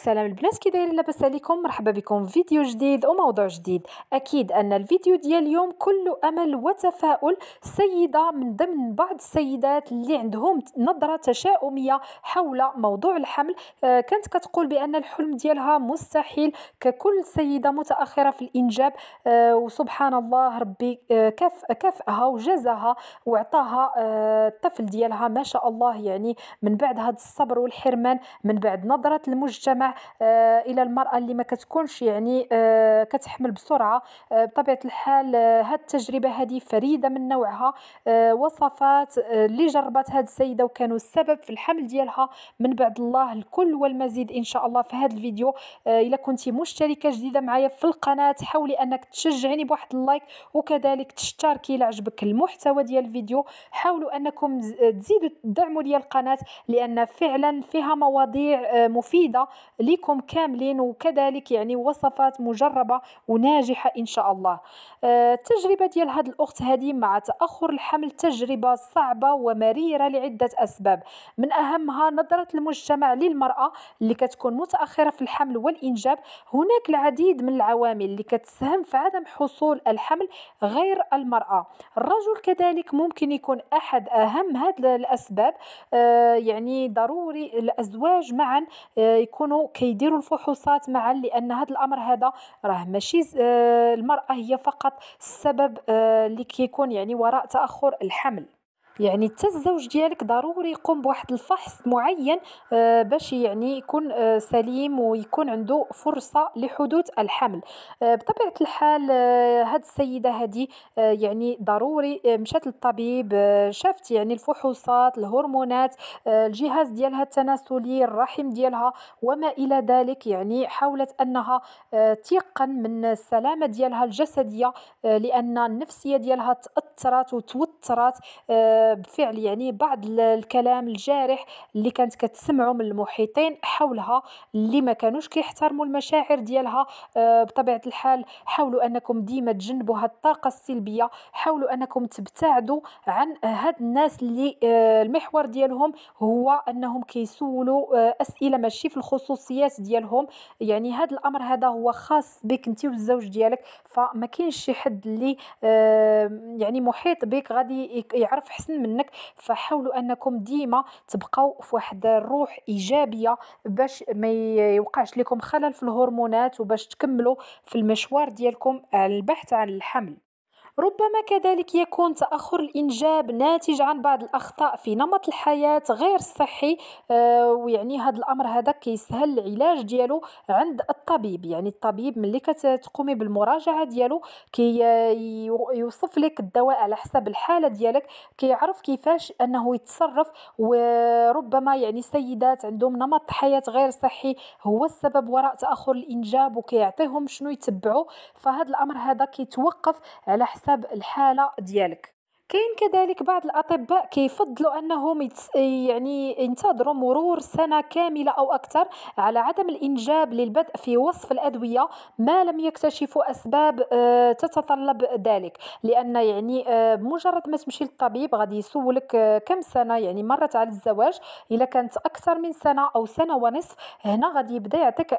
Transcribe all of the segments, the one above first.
السلام البنات كي دايرين لاباس عليكم مرحبا بكم في فيديو جديد وموضوع جديد اكيد ان الفيديو ديال اليوم كله امل وتفاؤل سيده من ضمن بعض السيدات اللي عندهم نظره تشاؤميه حول موضوع الحمل آه، كانت كتقول بان الحلم ديالها مستحيل ككل سيده متاخره في الانجاب آه، وسبحان الله ربي آه، كف كافئها وجازها وعطاها الطفل ديالها ما شاء الله يعني من بعد هذا الصبر والحرمان من بعد نظره المجتمع آه، الى المراه اللي ما كتكونش يعني آه، كتحمل بسرعه آه، بطبيعه الحال هذه التجربه هذه فريده من نوعها وصفات اللي جربت هذه السيده وكانوا السبب في الحمل ديالها من بعد الله الكل والمزيد ان شاء الله في هذا الفيديو اذا كنتي مشتركه جديده معايا في القناه حاولي انك تشجعيني بواحد اللايك وكذلك تشتركي الى عجبك المحتوى ديال الفيديو حاولوا انكم تزيدوا تدعموا لي القناه لان فعلا فيها مواضيع مفيده لكم كاملين وكذلك يعني وصفات مجربه وناجحه ان شاء الله آه، التجربه ديال هاد الاخت هذه مع تاخر الحمل تجربه صعبه ومريره لعده اسباب من اهمها نظره المجتمع للمراه اللي كتكون متاخره في الحمل والانجاب هناك العديد من العوامل اللي كتساهم في عدم حصول الحمل غير المراه الرجل كذلك ممكن يكون احد اهم هاد الاسباب آه يعني ضروري الازواج معا آه يكونوا كيديروا الفحوصات معا لان هذا الامر هذا راه ماشي آه، المراه هي فقط السبب آه، اللي كيكون يعني وراء تاخر الحمل يعني حتى الزوج ديالك ضروري يقوم بواحد الفحص معين آه، باش يعني يكون آه، سليم ويكون عنده فرصه لحدوث الحمل آه، بطبيعه الحال هاد السيده هادي يعني ضروري مشات للطبيب شافت يعني الفحوصات الهرمونات الجهاز ديالها التناسلي الرحم ديالها وما الى ذلك يعني حاولت انها تيقن من السلامه ديالها الجسديه لان النفسيه ديالها تاثرت وتوترت بالفعل يعني بعض الكلام الجارح اللي كانت كتسمعه من المحيطين حولها اللي ما كانوش كيحترموا المشاعر ديالها آه، بطبيعه الحال حاولوا انكم ديما تجنبوا هاد الطاقه السلبيه حاولوا انكم تبتعدوا عن هاد الناس اللي آه، المحور ديالهم هو انهم كيسولوا آه، اسئله ماشي في الخصوصيات ديالهم يعني هذا الامر هذا هو خاص بك انت والزوج ديالك فما كاينش شي حد اللي يعني محيط بك غادي يعرف حسن احسن منك فحاولوا انكم ديما تبقاو في واحد الروح ايجابيه باش ما يوقعش لكم خلل في الهرمونات وباش تكملوا في المشوار ديالكم البحث عن الحمل ربما كذلك يكون تأخر الإنجاب ناتج عن بعض الأخطاء في نمط الحياة غير صحي آه، ويعني هذا الأمر هذا كيسهل العلاج ديالو عند الطبيب يعني الطبيب ملي كتقومي بالمراجعة ديالو كي آه، يوصف لك الدواء على حسب الحالة ديالك كيعرف كيفاش أنه يتصرف وربما يعني سيدات عندهم نمط حياة غير صحي هو السبب وراء تأخر الإنجاب وكيعطيهم شنو يتبعوا فهذا الأمر هذا كيتوقف على حسب حسب الحاله ديالك كاين كذلك بعض الاطباء كيفضلوا انهم يتس... يعني ينتظروا مرور سنه كامله او اكثر على عدم الانجاب للبدء في وصف الادويه ما لم يكتشفوا اسباب آه، تتطلب ذلك لان يعني بمجرد آه، ما تمشي للطبيب غادي يسولك آه، كم سنه يعني مرت على الزواج اذا كانت اكثر من سنه او سنه ونصف هنا غادي يبدا يعطيك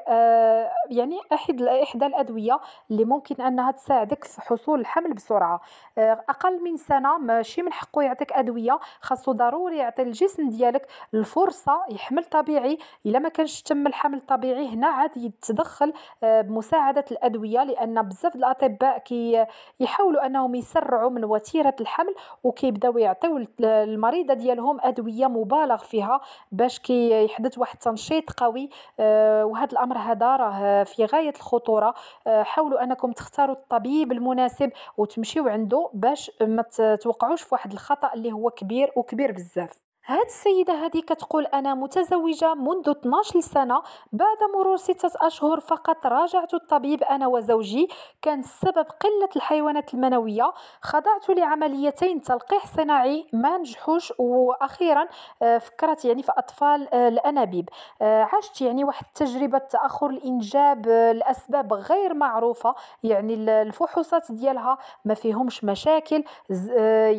يعني احد احدى الادويه اللي ممكن انها تساعدك في حصول الحمل بسرعه آه، اقل من سنه ماشي من حقه يعطيك ادويه خاصو ضروري يعطي الجسم ديالك الفرصه يحمل طبيعي الا ما كانش تم الحمل الطبيعي هنا عاد يتدخل آه، بمساعده الادويه لان بزاف الاطباء كي يحاولوا انهم يسرعوا من وتيره الحمل وكيبداو يعطيو المريضه ديالهم ادويه مبالغ فيها باش كيحدث كي واحد التنشيط قوي آه، وهذا الامر هذا راه في غايه الخطوره آه، حاولوا انكم تختاروا الطبيب المناسب وتمشيوا عنده باش ما توقعوش في واحد الخطا اللي هو كبير وكبير بزاف هاد السيدة هذه كتقول أنا متزوجة منذ 12 سنة بعد مرور ستة أشهر فقط راجعت الطبيب أنا وزوجي كان السبب قلة الحيوانات المنوية خضعت لعمليتين تلقيح صناعي ما نجحوش وأخيرا آه، فكرت يعني في أطفال آه، الأنابيب آه، عشت يعني واحد تجربة تأخر الإنجاب لأسباب غير معروفة يعني الفحوصات ديالها ما فيهمش مشاكل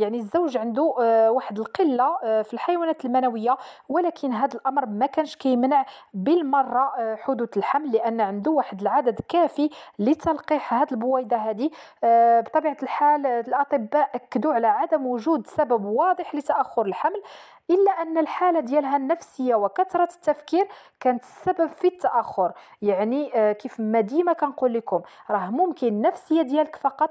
يعني الزوج عنده واحد القلة في الحيوانات الحيوانات المنويه ولكن هذا الامر ما كانش كيمنع بالمره آه، حدوث الحمل لان عنده واحد العدد كافي لتلقيح هذه البويضه هذه آه، بطبيعه الحال آه، الاطباء اكدوا على عدم وجود سبب واضح لتاخر الحمل الا ان الحاله ديالها النفسيه وكثره التفكير كانت السبب في التاخر يعني كيف ما ديما كنقول لكم راه ممكن النفسيه ديالك فقط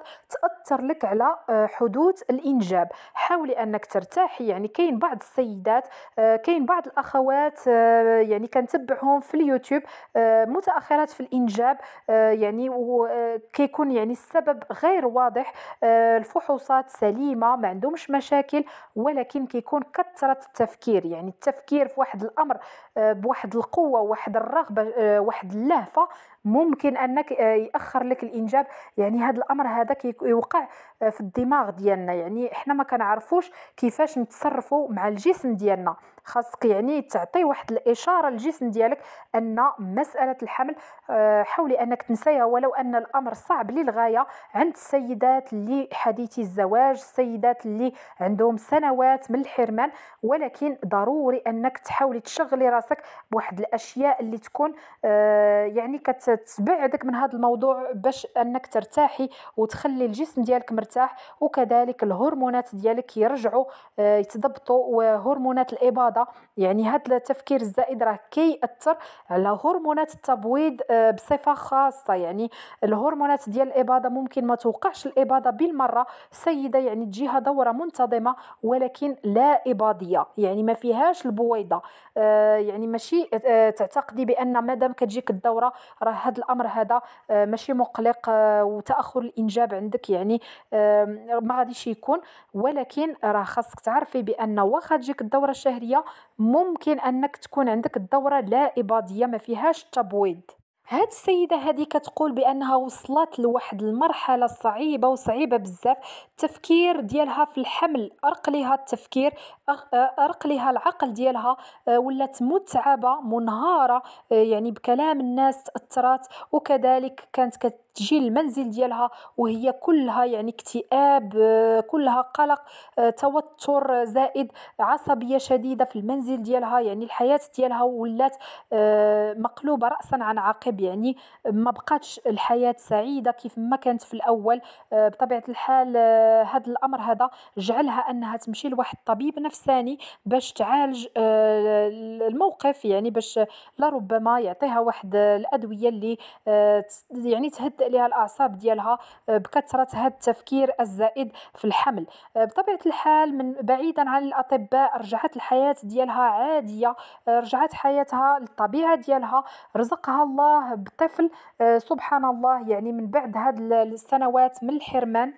تاثر لك على حدوث الانجاب حاولي انك ترتاحي يعني كاين بعض السيدات السيدات آه، كاين بعض الاخوات آه، يعني كنتبعهم في اليوتيوب آه، متاخرات في الانجاب يعني وكيكون يعني السبب غير واضح الفحوصات سليمه ما عندهمش مشاكل ولكن كيكون كثره التفكير يعني التفكير في واحد الامر بواحد القوه واحد الرغبه واحد اللهفه ممكن انك آه، ياخر لك الانجاب يعني هذا الامر هذا كيوقع آه، في الدماغ ديالنا يعني احنا ما كنعرفوش كيفاش نتصرفوا مع الجسم ديالنا خاصك يعني تعطي واحد الاشاره للجسم ديالك ان مساله الحمل آه، حاولي انك تنسيها ولو ان الامر صعب للغايه عند السيدات اللي حديثي الزواج السيدات اللي عندهم سنوات من الحرمان ولكن ضروري انك تحاولي تشغلي راسك بواحد الاشياء اللي تكون آه، يعني كتبعدك من هذا الموضوع باش انك ترتاحي وتخلي الجسم ديالك مرتاح وكذلك الهرمونات ديالك يرجعوا آه، يتضبطوا وهرمونات الاباضه الرياضه يعني هذا التفكير الزائد راه كيأثر على هرمونات التبويض آه، بصفه خاصه يعني الهرمونات ديال الاباضه ممكن ما توقعش الاباضه بالمره السيده يعني تجيها دوره منتظمه ولكن لا اباضيه يعني ما فيهاش البويضه آه، يعني ماشي آه، تعتقدي بان مادام كتجيك الدوره راه هذا الامر هذا ماشي مقلق وتاخر الانجاب عندك يعني ما غاديش يكون ولكن راه خاصك تعرفي بان واخا تجيك الدوره الشهريه ممكن انك تكون عندك الدوره لا اباضيه ما فيهاش تبويض هاد السيده هذه كتقول بانها وصلت لواحد المرحله صعيبه وصعيبه بزاف التفكير ديالها في الحمل ارق ليها التفكير ارق ليها العقل ديالها آه، ولات متعبه منهاره آه، يعني بكلام الناس تاثرات وكذلك كانت كت تجي للمنزل ديالها وهي كلها يعني اكتئاب آه، كلها قلق آه، توتر زائد عصبيه شديده في المنزل ديالها يعني الحياه ديالها ولات آه، مقلوبه راسا عن عقب يعني ما بقاتش الحياه سعيده كيف ما كانت في الاول بطبيعه الحال هذا الامر هذا جعلها انها تمشي لواحد طبيب نفساني باش تعالج الموقف يعني باش لربما يعطيها واحد الادويه اللي يعني تهد تهدئ لها الاعصاب ديالها آه، بكثره هذا التفكير الزائد في الحمل آه، بطبيعه الحال من بعيدا عن الاطباء رجعت الحياه ديالها عاديه آه، رجعت حياتها للطبيعه ديالها رزقها الله بطفل سبحان الله يعني من بعد هذه السنوات من الحرمان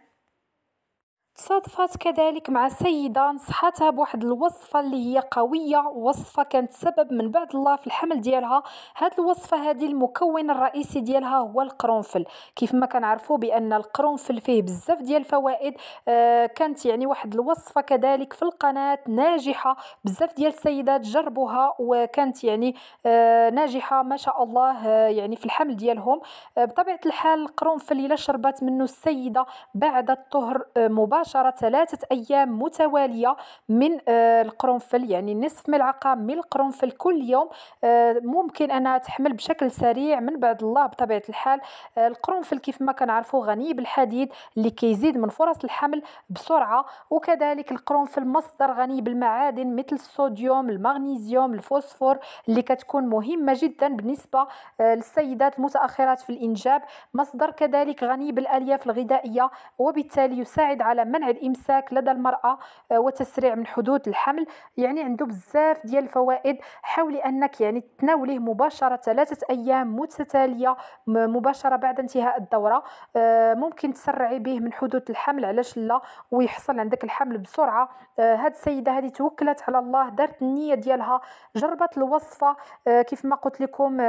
تصادفات كذلك مع سيدة نصحتها بواحد الوصفة اللي هي قوية وصفة كانت سبب من بعد الله في الحمل ديالها هاد الوصفة هذه المكون الرئيسي ديالها هو القرنفل كيف ما كنعرفوا بأن القرنفل فيه بزاف ديال الفوائد آه كانت يعني واحد الوصفة كذلك في القناة ناجحة بزاف ديال السيدات جربوها وكانت يعني آه ناجحة ما شاء الله آه يعني في الحمل ديالهم آه بطبيعة الحال القرنفل إلا شربت منه السيدة بعد الطهر آه مباشرة مباشرة ثلاثة أيام متوالية من آه، القرنفل يعني نصف ملعقة من القرنفل كل يوم آه، ممكن أنها تحمل بشكل سريع من بعد الله بطبيعة الحال آه، القرنفل كيف ما كنعرفوا غني بالحديد اللي كيزيد من فرص الحمل بسرعة وكذلك القرنفل مصدر غني بالمعادن مثل الصوديوم المغنيسيوم الفوسفور اللي كتكون مهمة جدا بالنسبة للسيدات المتأخرات في الإنجاب مصدر كذلك غني بالألياف الغذائية وبالتالي يساعد على منع الامساك لدى المراه آه، وتسريع من حدود الحمل يعني عنده بزاف ديال الفوائد حاولي انك يعني تناوليه مباشره ثلاثه ايام متتاليه مباشره بعد انتهاء الدوره آه، ممكن تسرعي به من حدود الحمل علاش لا ويحصل عندك الحمل بسرعه آه، هاد السيده هذه توكلت على الله دارت النيه ديالها جربت الوصفه كيف ما قلت لكم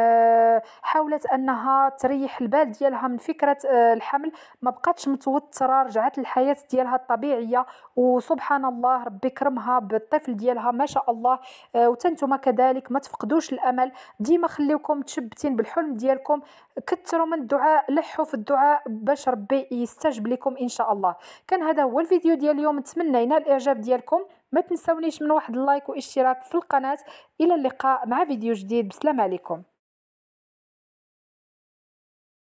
حاولت انها تريح البال ديالها من فكره الحمل ما بقاتش متوتره رجعت الحياه ديالها الطبيعيه وسبحان الله ربي كرمها بالطفل ديالها ما شاء الله آه، وتنتم كذلك ما تفقدوش الامل ديما خليكم تشبتين بالحلم ديالكم كثروا من الدعاء لحوا في الدعاء باش ربي يستجب لكم ان شاء الله كان هذا هو الفيديو ديال اليوم نتمنى ينال الاعجاب ديالكم ما تنسونيش من واحد اللايك واشتراك في القناه الى اللقاء مع فيديو جديد بسلام عليكم